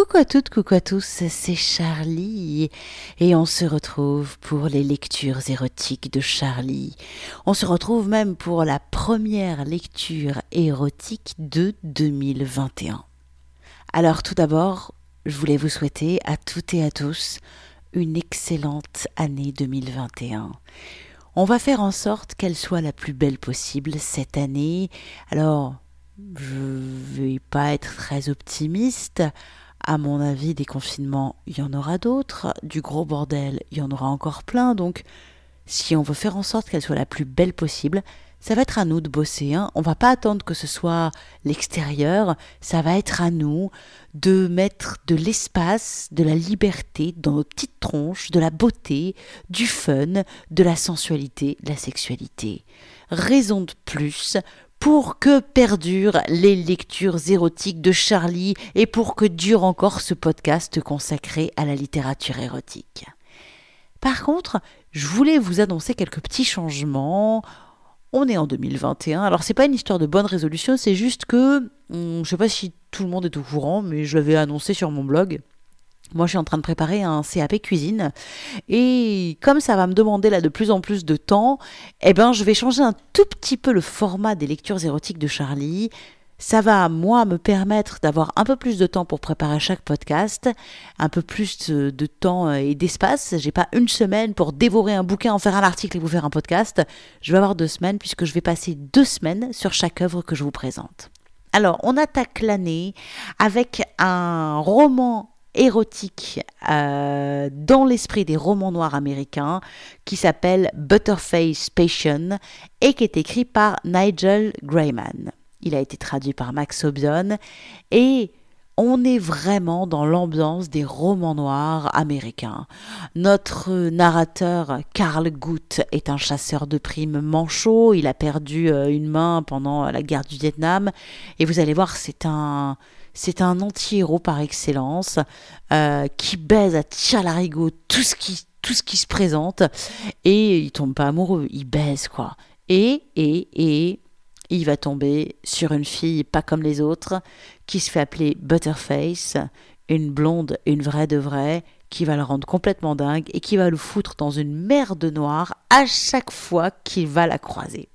Coucou à toutes, coucou à tous, c'est Charlie et on se retrouve pour les lectures érotiques de Charlie. On se retrouve même pour la première lecture érotique de 2021. Alors tout d'abord, je voulais vous souhaiter à toutes et à tous une excellente année 2021. On va faire en sorte qu'elle soit la plus belle possible cette année. Alors, je vais pas être très optimiste, à mon avis, des confinements, il y en aura d'autres. Du gros bordel, il y en aura encore plein. Donc, si on veut faire en sorte qu'elle soit la plus belle possible, ça va être à nous de bosser. On hein. On va pas attendre que ce soit l'extérieur. Ça va être à nous de mettre de l'espace, de la liberté dans nos petites tronches, de la beauté, du fun, de la sensualité, de la sexualité. Raison de plus pour que perdurent les lectures érotiques de Charlie et pour que dure encore ce podcast consacré à la littérature érotique. Par contre, je voulais vous annoncer quelques petits changements. On est en 2021, alors c'est pas une histoire de bonne résolution, c'est juste que hmm, je sais pas si tout le monde est au courant, mais je l'avais annoncé sur mon blog. Moi, je suis en train de préparer un CAP cuisine et comme ça va me demander là de plus en plus de temps, eh ben, je vais changer un tout petit peu le format des lectures érotiques de Charlie. Ça va, moi, me permettre d'avoir un peu plus de temps pour préparer chaque podcast, un peu plus de temps euh, et d'espace. J'ai pas une semaine pour dévorer un bouquin, en faire un article et vous faire un podcast. Je vais avoir deux semaines puisque je vais passer deux semaines sur chaque œuvre que je vous présente. Alors, on attaque l'année avec un roman érotique euh, dans l'esprit des romans noirs américains qui s'appelle Butterface Passion et qui est écrit par Nigel Grayman. Il a été traduit par Max Obion et on est vraiment dans l'ambiance des romans noirs américains. Notre narrateur Carl Guth est un chasseur de primes manchot, il a perdu euh, une main pendant la guerre du Vietnam et vous allez voir c'est un c'est un anti-héros par excellence euh, qui baise à tchalarigo tout ce qui tout ce qui se présente et il tombe pas amoureux, il baise quoi. Et et et il va tomber sur une fille pas comme les autres qui se fait appeler Butterface, une blonde, une vraie de vraie qui va le rendre complètement dingue et qui va le foutre dans une merde noire à chaque fois qu'il va la croiser.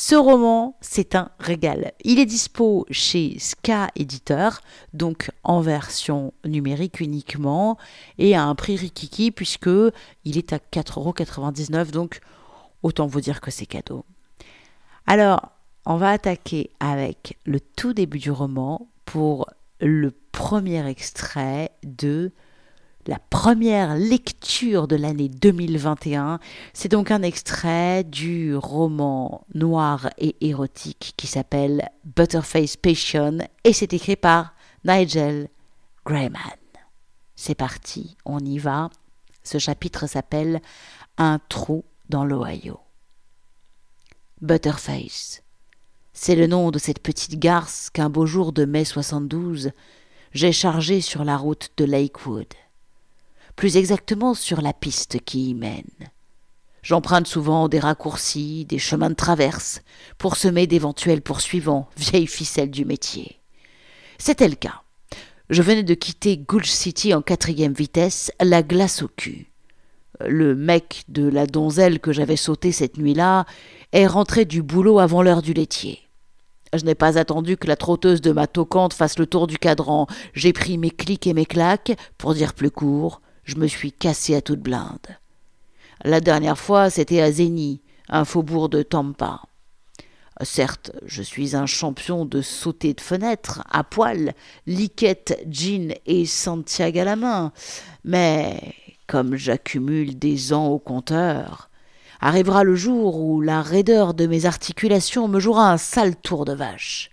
Ce roman, c'est un régal. Il est dispo chez Ska Éditeur, donc en version numérique uniquement, et à un prix rikiki puisque il est à 4,99€, donc autant vous dire que c'est cadeau. Alors, on va attaquer avec le tout début du roman pour le premier extrait de la première lecture de l'année 2021. C'est donc un extrait du roman noir et érotique qui s'appelle Butterface Passion et c'est écrit par Nigel Grayman. C'est parti, on y va. Ce chapitre s'appelle Un trou dans l'Ohio. Butterface. C'est le nom de cette petite garce qu'un beau jour de mai 72, j'ai chargée sur la route de Lakewood plus exactement sur la piste qui y mène. J'emprunte souvent des raccourcis, des chemins de traverse, pour semer d'éventuels poursuivants, vieilles ficelles du métier. C'était le cas. Je venais de quitter Gulch City en quatrième vitesse, la glace au cul. Le mec de la donzelle que j'avais sauté cette nuit-là est rentré du boulot avant l'heure du laitier. Je n'ai pas attendu que la trotteuse de ma toquante fasse le tour du cadran. J'ai pris mes clics et mes claques, pour dire plus court, je me suis cassé à toute blinde. La dernière fois, c'était à Zénith, un faubourg de Tampa. Certes, je suis un champion de sauter de fenêtre, à poil, liquette, jean et Santiago à la main, mais comme j'accumule des ans au compteur, arrivera le jour où la raideur de mes articulations me jouera un sale tour de vache.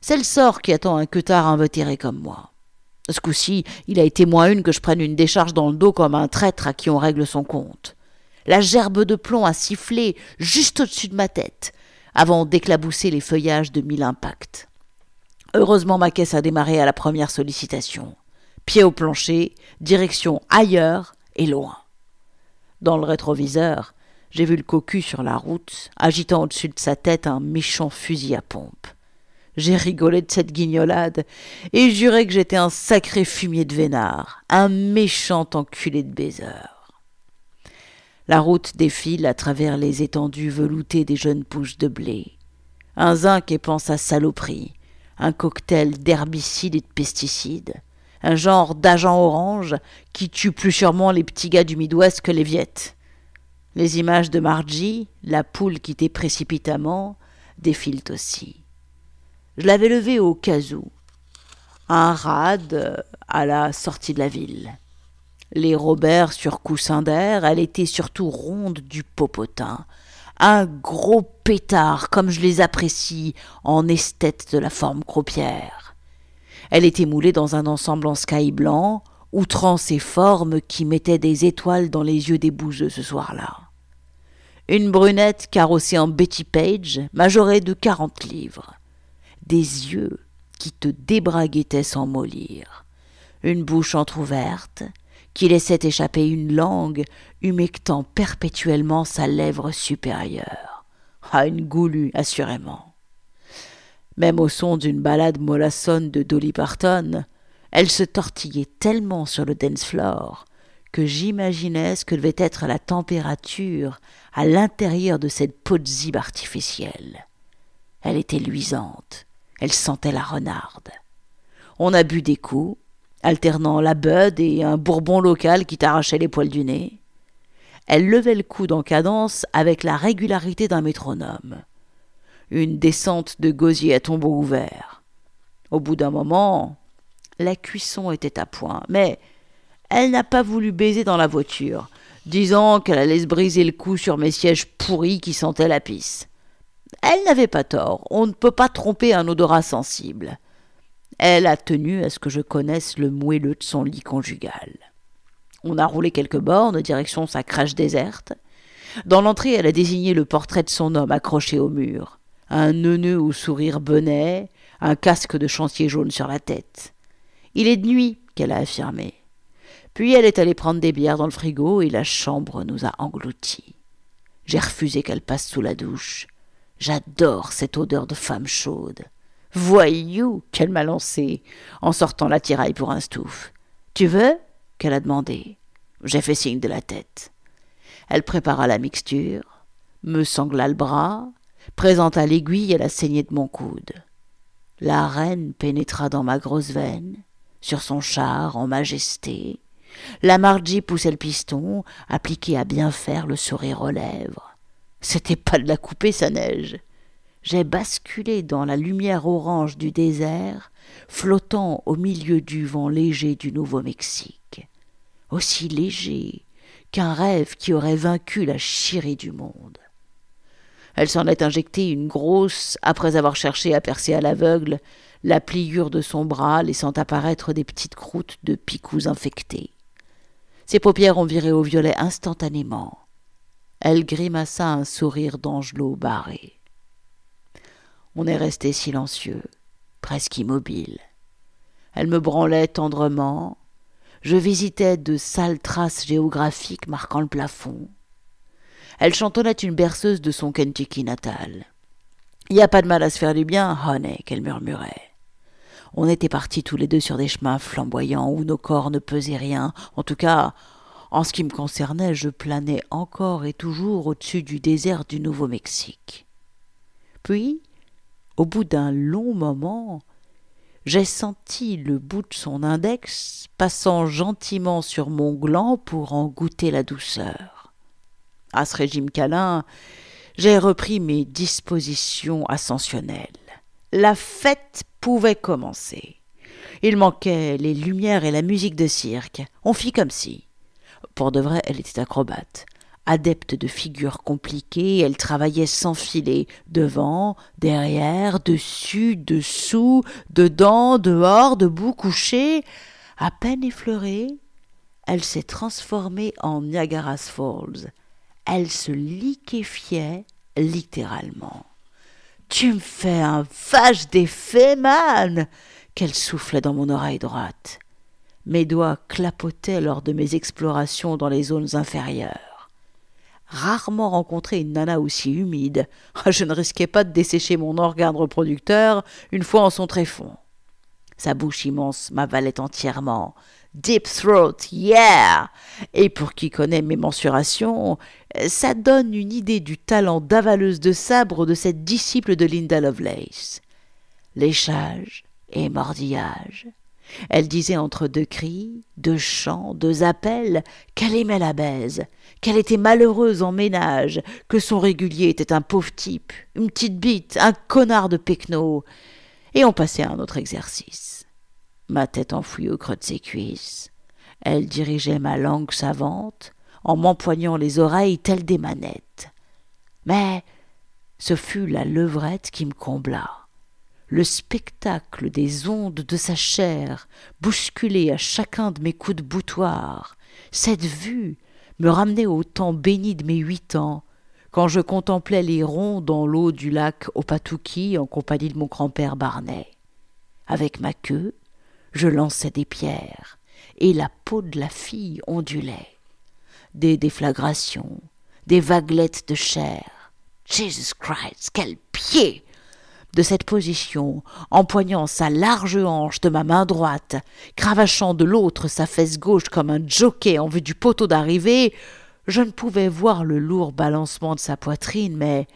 C'est le sort qui attend un cutard invétéré comme moi. Ce coup-ci, il a été moins une que je prenne une décharge dans le dos comme un traître à qui on règle son compte. La gerbe de plomb a sifflé juste au-dessus de ma tête, avant d'éclabousser les feuillages de mille impacts. Heureusement, ma caisse a démarré à la première sollicitation. Pied au plancher, direction ailleurs et loin. Dans le rétroviseur, j'ai vu le cocu sur la route, agitant au-dessus de sa tête un méchant fusil à pompe. J'ai rigolé de cette guignolade et juré que j'étais un sacré fumier de vénard, un méchant enculé de baiser. La route défile à travers les étendues veloutées des jeunes pousses de blé. Un zinc épanse à saloperie, un cocktail d'herbicides et de pesticides, un genre d'agent orange qui tue plus sûrement les petits gars du Midwest que les Viettes. Les images de Margie, la poule quittée précipitamment, défilent aussi. Je l'avais levée au cas Un rade euh, à la sortie de la ville. Les Robert sur coussin d'air, elle était surtout ronde du popotin. Un gros pétard, comme je les apprécie, en esthète de la forme croupière. Elle était moulée dans un ensemble en sky blanc, outrant ses formes qui mettaient des étoiles dans les yeux des bouseux ce soir-là. Une brunette carrossée en Betty Page, majorée de quarante livres des yeux qui te débraguettaient sans mollir, une bouche entr'ouverte, qui laissait échapper une langue humectant perpétuellement sa lèvre supérieure. Ah, une goulue, assurément. Même au son d'une balade mollassonne de Dolly Parton, elle se tortillait tellement sur le dance floor que j'imaginais ce que devait être la température à l'intérieur de cette peau artificielle. Elle était luisante, elle sentait la renarde. On a bu des coups, alternant la beude et un bourbon local qui t'arrachait les poils du nez. Elle levait le coude en cadence avec la régularité d'un métronome. Une descente de gosier à tombeau ouvert. Au bout d'un moment, la cuisson était à point, mais elle n'a pas voulu baiser dans la voiture, disant qu'elle allait se briser le cou sur mes sièges pourris qui sentaient la pisse. Elle n'avait pas tort, on ne peut pas tromper un odorat sensible. Elle a tenu à ce que je connaisse le moelleux de son lit conjugal. On a roulé quelques bornes, direction sa crèche déserte. Dans l'entrée, elle a désigné le portrait de son homme accroché au mur. Un neuneu au sourire benet, un casque de chantier jaune sur la tête. Il est de nuit, qu'elle a affirmé. Puis elle est allée prendre des bières dans le frigo et la chambre nous a engloutis. J'ai refusé qu'elle passe sous la douche. J'adore cette odeur de femme chaude. Voyou qu'elle m'a lancé en sortant la pour un stouf. Tu veux qu'elle a demandé. J'ai fait signe de la tête. Elle prépara la mixture, me sangla le bras, présenta l'aiguille à la saignée de mon coude. La reine pénétra dans ma grosse veine, sur son char en majesté. La Margie poussait le piston, appliqué à bien faire le sourire aux lèvres. C'était pas de la couper, sa neige. J'ai basculé dans la lumière orange du désert, flottant au milieu du vent léger du Nouveau-Mexique. Aussi léger qu'un rêve qui aurait vaincu la chirie du monde. Elle s'en est injectée une grosse après avoir cherché à percer à l'aveugle la pliure de son bras, laissant apparaître des petites croûtes de picous infectés. Ses paupières ont viré au violet instantanément. Elle grimaça un sourire d'angelot barré. On est resté silencieux, presque immobile. Elle me branlait tendrement. Je visitais de sales traces géographiques marquant le plafond. Elle chantonnait une berceuse de son Kentucky natal. Il n'y a pas de mal à se faire du bien, honey, qu'elle murmurait. On était partis tous les deux sur des chemins flamboyants où nos corps ne pesaient rien. En tout cas, en ce qui me concernait, je planais encore et toujours au-dessus du désert du Nouveau-Mexique. Puis, au bout d'un long moment, j'ai senti le bout de son index passant gentiment sur mon gland pour en goûter la douceur. À ce régime câlin, j'ai repris mes dispositions ascensionnelles. La fête pouvait commencer. Il manquait les lumières et la musique de cirque. On fit comme si. Pour de vrai, elle était acrobate. Adepte de figures compliquées, elle travaillait sans filer, devant, derrière, dessus, dessous, dedans, dehors, debout, couchée. À peine effleurée, elle s'est transformée en Niagara Falls. Elle se liquéfiait littéralement. Tu me fais un vache d'effet, man! qu'elle soufflait dans mon oreille droite. Mes doigts clapotaient lors de mes explorations dans les zones inférieures. Rarement rencontré une nana aussi humide. Je ne risquais pas de dessécher mon organe reproducteur une fois en son tréfonds. Sa bouche immense m'avalait entièrement. Deep throat, yeah! Et pour qui connaît mes mensurations, ça donne une idée du talent d'avaleuse de sabre de cette disciple de Linda Lovelace. Léchage et mordillage, elle disait entre deux cris, deux chants, deux appels qu'elle aimait la baise, qu'elle était malheureuse en ménage, que son régulier était un pauvre type, une petite bite, un connard de péquenot. Et on passait à un autre exercice. Ma tête enfouie au creux de ses cuisses, elle dirigeait ma langue savante en m'empoignant les oreilles telles des manettes. Mais ce fut la levrette qui me combla le spectacle des ondes de sa chair bousculées à chacun de mes coups de boutoir, cette vue me ramenait au temps béni de mes huit ans, quand je contemplais les ronds dans l'eau du lac Opatouki en compagnie de mon grand-père Barnet. Avec ma queue, je lançais des pierres, et la peau de la fille ondulait. Des déflagrations, des vaguelettes de chair. Jesus Christ, quel pied de cette position, empoignant sa large hanche de ma main droite, cravachant de l'autre sa fesse gauche comme un jockey en vue du poteau d'arrivée, je ne pouvais voir le lourd balancement de sa poitrine, mais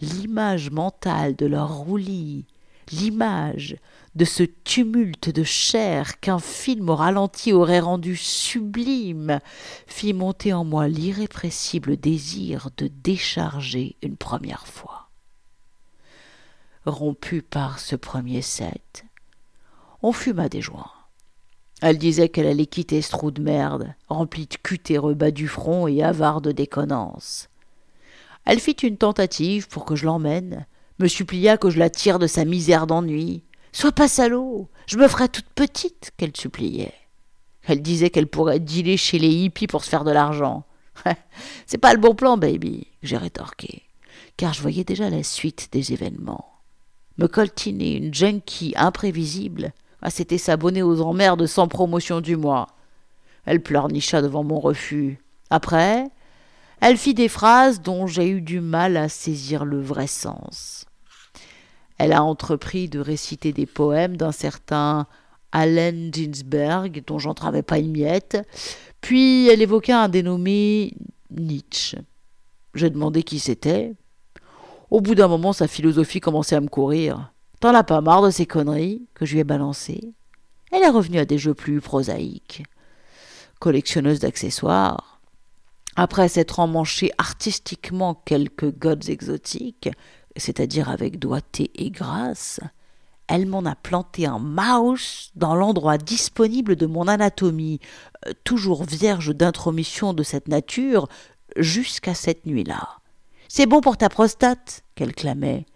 l'image mentale de leur roulis, l'image de ce tumulte de chair qu'un film au ralenti aurait rendu sublime, fit monter en moi l'irrépressible désir de décharger une première fois rompu par ce premier set. On fuma des joints. Elle disait qu'elle allait quitter ce trou de merde, rempli de cutéreux et du front et avare de déconnance. Elle fit une tentative pour que je l'emmène, me supplia que je la tire de sa misère d'ennui. Sois pas salaud, je me ferai toute petite, qu'elle suppliait. Elle disait qu'elle pourrait dealer chez les hippies pour se faire de l'argent. C'est pas le bon plan, baby, j'ai rétorqué, car je voyais déjà la suite des événements. Me coltiner une junkie imprévisible, ah, c'était s'abonner aux emmerdes sans promotion du mois. Elle pleurnicha devant mon refus. Après, elle fit des phrases dont j'ai eu du mal à saisir le vrai sens. Elle a entrepris de réciter des poèmes d'un certain Allen Ginsberg, dont j'entravais pas une miette, puis elle évoqua un dénommé Nietzsche. J'ai demandé qui c'était, au bout d'un moment, sa philosophie commençait à me courir. T'en as pas marre de ces conneries que je lui ai balancées Elle est revenue à des jeux plus prosaïques. Collectionneuse d'accessoires. Après s'être emmanchée artistiquement quelques godes exotiques, c'est-à-dire avec doigté et grâce, elle m'en a planté un mouse dans l'endroit disponible de mon anatomie, euh, toujours vierge d'intromission de cette nature, jusqu'à cette nuit-là. C'est bon pour ta prostate, qu'elle clamait.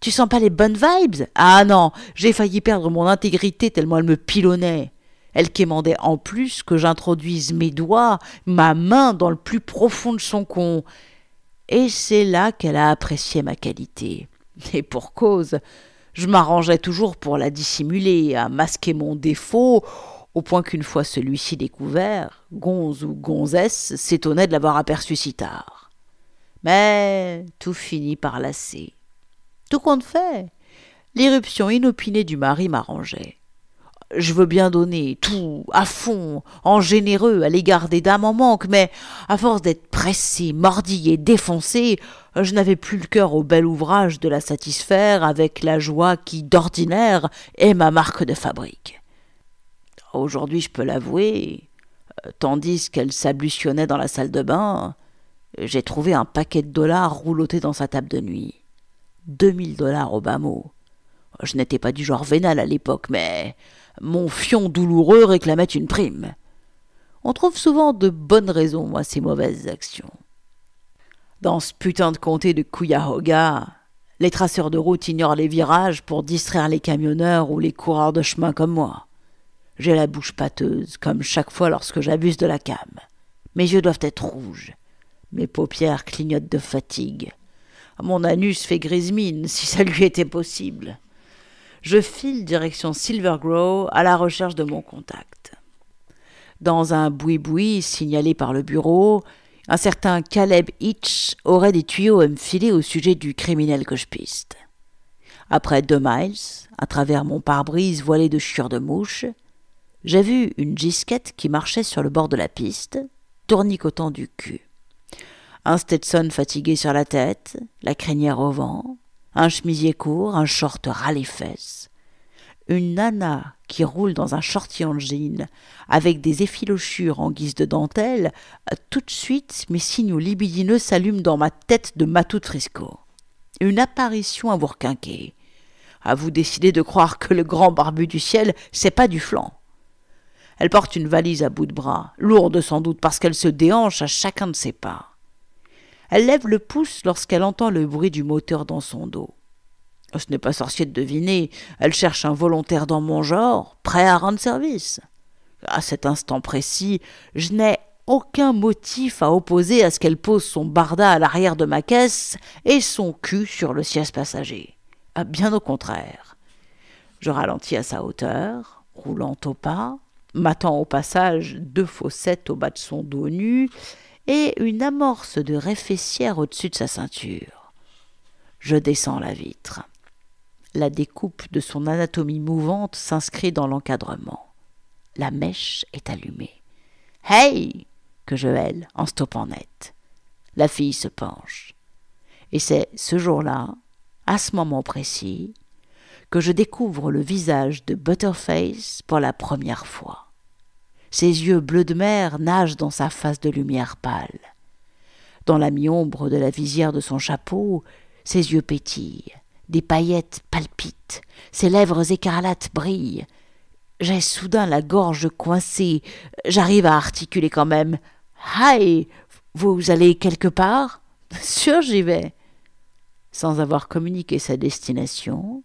Tu sens pas les bonnes vibes Ah non, j'ai failli perdre mon intégrité tellement elle me pilonnait. Elle quémandait en plus que j'introduise mes doigts, ma main dans le plus profond de son con. Et c'est là qu'elle a apprécié ma qualité. Et pour cause, je m'arrangeais toujours pour la dissimuler, à masquer mon défaut, au point qu'une fois celui-ci découvert, Gonze ou Gonzesse s'étonnait de l'avoir aperçu si tard. Mais tout finit par lasser. Tout compte fait, l'irruption inopinée du mari m'arrangeait. Je veux bien donner tout, à fond, en généreux, à l'égard des dames en manque, mais à force d'être pressé, mordillé, défoncé, je n'avais plus le cœur au bel ouvrage de la satisfaire avec la joie qui, d'ordinaire, est ma marque de fabrique. Aujourd'hui, je peux l'avouer, euh, tandis qu'elle s'ablutionnait dans la salle de bain, j'ai trouvé un paquet de dollars rouloté dans sa table de nuit. Deux mille dollars au bas mot. Je n'étais pas du genre vénal à l'époque, mais mon fion douloureux réclamait une prime. On trouve souvent de bonnes raisons à ces mauvaises actions. Dans ce putain de comté de Cuyahoga, les traceurs de route ignorent les virages pour distraire les camionneurs ou les coureurs de chemin comme moi. J'ai la bouche pâteuse, comme chaque fois lorsque j'abuse de la cam. Mes yeux doivent être rouges mes paupières clignotent de fatigue. Mon anus fait grise mine, si ça lui était possible. Je file direction Grove à la recherche de mon contact. Dans un boui-boui signalé par le bureau, un certain Caleb Hitch aurait des tuyaux à me filer au sujet du criminel que piste. Après deux miles, à travers mon pare-brise voilé de chiures de mouche, j'ai vu une gisquette qui marchait sur le bord de la piste, tournicotant du cul un Stetson fatigué sur la tête, la crinière au vent, un chemisier court, un short ras les fesses, une nana qui roule dans un shorty en jean, avec des effilochures en guise de dentelle, tout de suite mes signaux libidineux s'allument dans ma tête de matou de frisco. Une apparition à vous requinquer. À vous décider de croire que le grand barbu du ciel, c'est pas du flanc. Elle porte une valise à bout de bras, lourde sans doute parce qu'elle se déhanche à chacun de ses pas. Elle lève le pouce lorsqu'elle entend le bruit du moteur dans son dos. Oh, ce n'est pas sorcier de deviner, elle cherche un volontaire dans mon genre, prêt à rendre service. À cet instant précis, je n'ai aucun motif à opposer à ce qu'elle pose son barda à l'arrière de ma caisse et son cul sur le siège passager. Ah, bien au contraire. Je ralentis à sa hauteur, roulant au pas, m'attends au passage deux fossettes au bas de son dos nu, et une amorce de réfessière au-dessus de sa ceinture. Je descends la vitre. La découpe de son anatomie mouvante s'inscrit dans l'encadrement. La mèche est allumée. Hey que je hèle en stoppant net. La fille se penche. Et c'est ce jour-là, à ce moment précis, que je découvre le visage de Butterface pour la première fois ses yeux bleus de mer nagent dans sa face de lumière pâle. Dans la mi-ombre de la visière de son chapeau, ses yeux pétillent, des paillettes palpitent, ses lèvres écarlates brillent. J'ai soudain la gorge coincée, j'arrive à articuler quand même. Hi, vous allez quelque part Sûr, j'y vais. Sans avoir communiqué sa destination,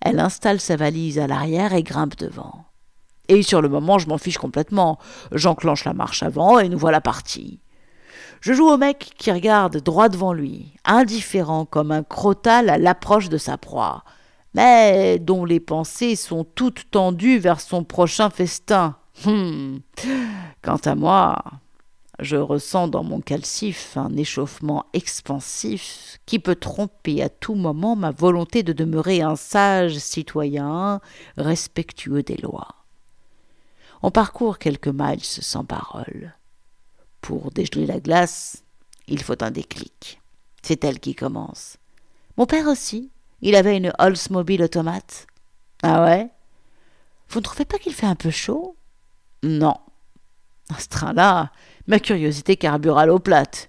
elle installe sa valise à l'arrière et grimpe devant. Et sur le moment, je m'en fiche complètement. J'enclenche la marche avant et nous voilà partis. Je joue au mec qui regarde droit devant lui, indifférent comme un crotal à l'approche de sa proie, mais dont les pensées sont toutes tendues vers son prochain festin. Hum. Quant à moi, je ressens dans mon calcif un échauffement expansif qui peut tromper à tout moment ma volonté de demeurer un sage citoyen respectueux des lois. On parcourt quelques miles sans parole. Pour dégeler la glace, il faut un déclic. C'est elle qui commence. Mon père aussi, il avait une Oldsmobile automate. Ah ouais Vous ne trouvez pas qu'il fait un peu chaud Non. ce train-là, ma curiosité carburale à l'eau plate.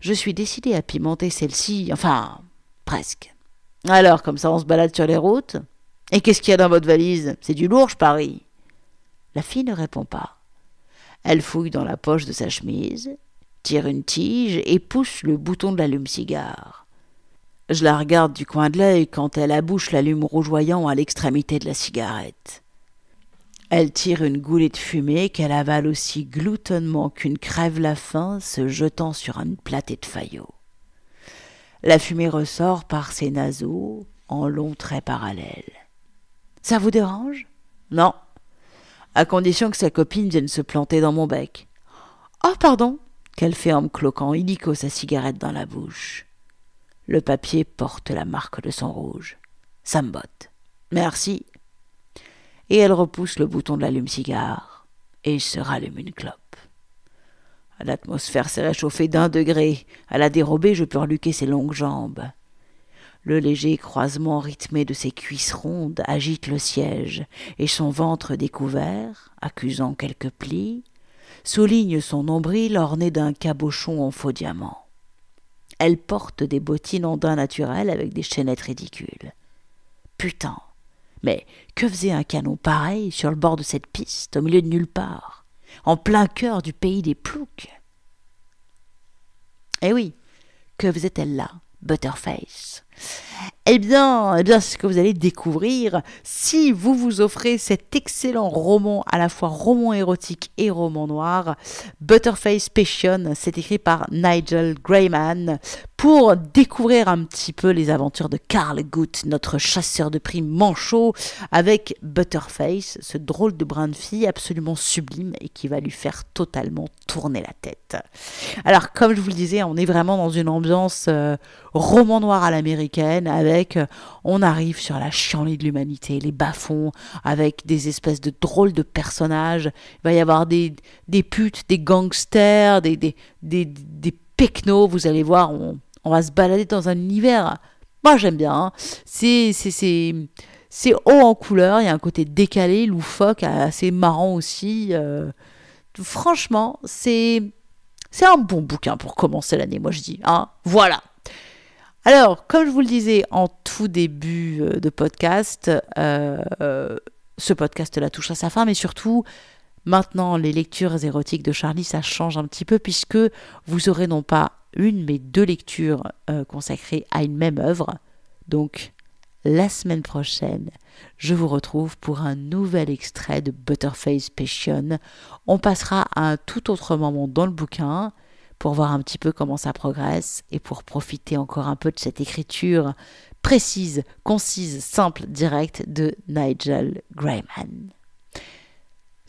Je suis décidée à pimenter celle-ci, enfin, presque. Alors, comme ça, on se balade sur les routes. Et qu'est-ce qu'il y a dans votre valise C'est du lourd, je parie. La fille ne répond pas. Elle fouille dans la poche de sa chemise, tire une tige et pousse le bouton de l'allume-cigare. Je la regarde du coin de l'œil quand elle abouche l'allume rougeoyant à l'extrémité de la cigarette. Elle tire une goulée de fumée qu'elle avale aussi gloutonnement qu'une crève la faim se jetant sur une platée de faillot. La fumée ressort par ses naseaux en longs traits parallèles. Ça vous dérange Non, à condition que sa copine vienne se planter dans mon bec. Oh, pardon qu'elle fait en me cloquant illico sa cigarette dans la bouche. Le papier porte la marque de son rouge. Ça me botte. Merci. Et elle repousse le bouton de l'allume-cigare et se rallume une clope. L'atmosphère s'est réchauffée d'un degré. À la dérobée, je peux reluquer ses longues jambes. Le léger croisement rythmé de ses cuisses rondes agite le siège, et son ventre découvert, accusant quelques plis, souligne son nombril orné d'un cabochon en faux diamant. Elle porte des bottines en daim naturel avec des chaînettes ridicules. Putain Mais que faisait un canon pareil sur le bord de cette piste, au milieu de nulle part, en plein cœur du pays des ploucs Eh oui, que faisait-elle là, Butterface eh bien, eh bien c'est ce que vous allez découvrir si vous vous offrez cet excellent roman, à la fois roman érotique et roman noir, Butterface Passion, c'est écrit par Nigel Grayman, pour découvrir un petit peu les aventures de Carl Good, notre chasseur de primes manchot, avec Butterface, ce drôle de brin de fille absolument sublime et qui va lui faire totalement tourner la tête. Alors, comme je vous le disais, on est vraiment dans une ambiance euh, roman noir à l'américaine, avec euh, on arrive sur la chienlit de l'humanité, les bas-fonds, avec des espèces de drôles de personnages. Il va y avoir des, des putes, des gangsters, des, des, des, des vous allez voir, on on va se balader dans un univers. Moi, j'aime bien. Hein. C'est, c'est, c'est, haut en couleur. Il y a un côté décalé, loufoque, assez marrant aussi. Euh. franchement, c'est, c'est un bon bouquin pour commencer l'année, moi je dis. Hein. Voilà. Alors, comme je vous le disais en tout début euh, de podcast, euh, ce podcast-là touche à sa fin, mais surtout, maintenant, les lectures érotiques de Charlie, ça change un petit peu, puisque vous aurez non pas une, mais deux lectures euh, consacrées à une même œuvre. Donc, la semaine prochaine, je vous retrouve pour un nouvel extrait de Butterface Passion. On passera à un tout autre moment dans le bouquin pour voir un petit peu comment ça progresse et pour profiter encore un peu de cette écriture précise, concise, simple, directe de Nigel Grayman.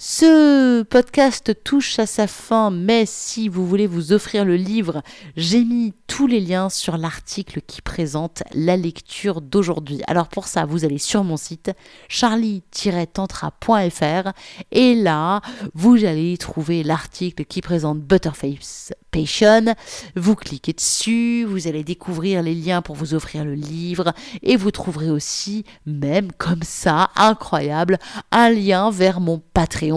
Ce podcast touche à sa fin, mais si vous voulez vous offrir le livre, j'ai mis tous les liens sur l'article qui présente la lecture d'aujourd'hui. Alors pour ça, vous allez sur mon site charlie-tantra.fr et là, vous allez trouver l'article qui présente Butterface Passion. Vous cliquez dessus, vous allez découvrir les liens pour vous offrir le livre et vous trouverez aussi, même comme ça, incroyable, un lien vers mon Patreon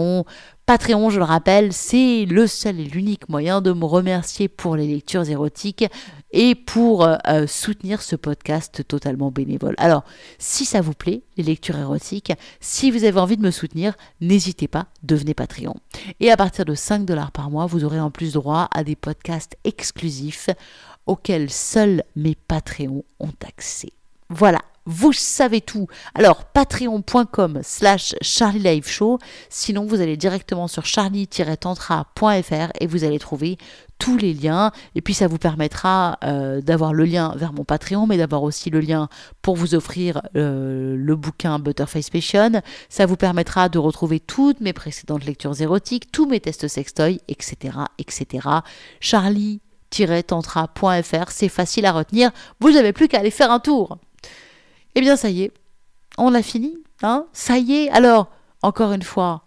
Patreon. je le rappelle, c'est le seul et l'unique moyen de me remercier pour les lectures érotiques et pour euh, euh, soutenir ce podcast totalement bénévole. Alors, si ça vous plaît, les lectures érotiques, si vous avez envie de me soutenir, n'hésitez pas, devenez Patreon. Et à partir de 5 dollars par mois, vous aurez en plus droit à des podcasts exclusifs auxquels seuls mes Patreons ont accès. Voilà, vous savez tout. Alors, patreon.com slash Charlie Live Show. Sinon, vous allez directement sur charlie-tantra.fr et vous allez trouver tous les liens. Et puis, ça vous permettra euh, d'avoir le lien vers mon Patreon, mais d'avoir aussi le lien pour vous offrir euh, le bouquin Butterface Passion. Ça vous permettra de retrouver toutes mes précédentes lectures érotiques, tous mes tests sextoy, etc., etc. Charlie tantra.fr, c'est facile à retenir, vous n'avez plus qu'à aller faire un tour. Eh bien, ça y est, on a fini. Hein ça y est. Alors, encore une fois,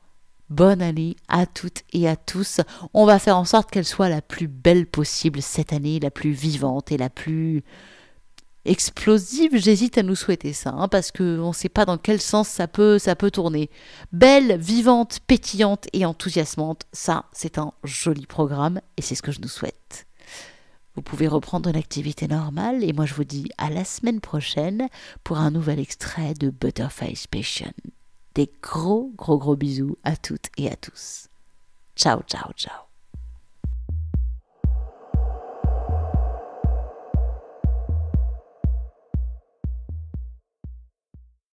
bonne année à toutes et à tous. On va faire en sorte qu'elle soit la plus belle possible cette année, la plus vivante et la plus explosive. J'hésite à nous souhaiter ça, hein, parce qu'on ne sait pas dans quel sens ça peut, ça peut tourner. Belle, vivante, pétillante et enthousiasmante, ça, c'est un joli programme et c'est ce que je nous souhaite. Vous pouvez reprendre une activité normale et moi je vous dis à la semaine prochaine pour un nouvel extrait de Butterfly Passion. Des gros gros gros bisous à toutes et à tous. Ciao ciao ciao.